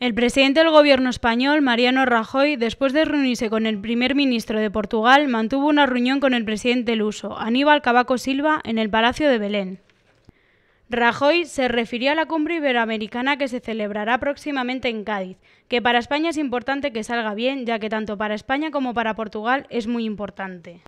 El presidente del gobierno español, Mariano Rajoy, después de reunirse con el primer ministro de Portugal, mantuvo una reunión con el presidente luso, Aníbal Cabaco Silva, en el Palacio de Belén. Rajoy se refirió a la cumbre iberoamericana que se celebrará próximamente en Cádiz, que para España es importante que salga bien, ya que tanto para España como para Portugal es muy importante.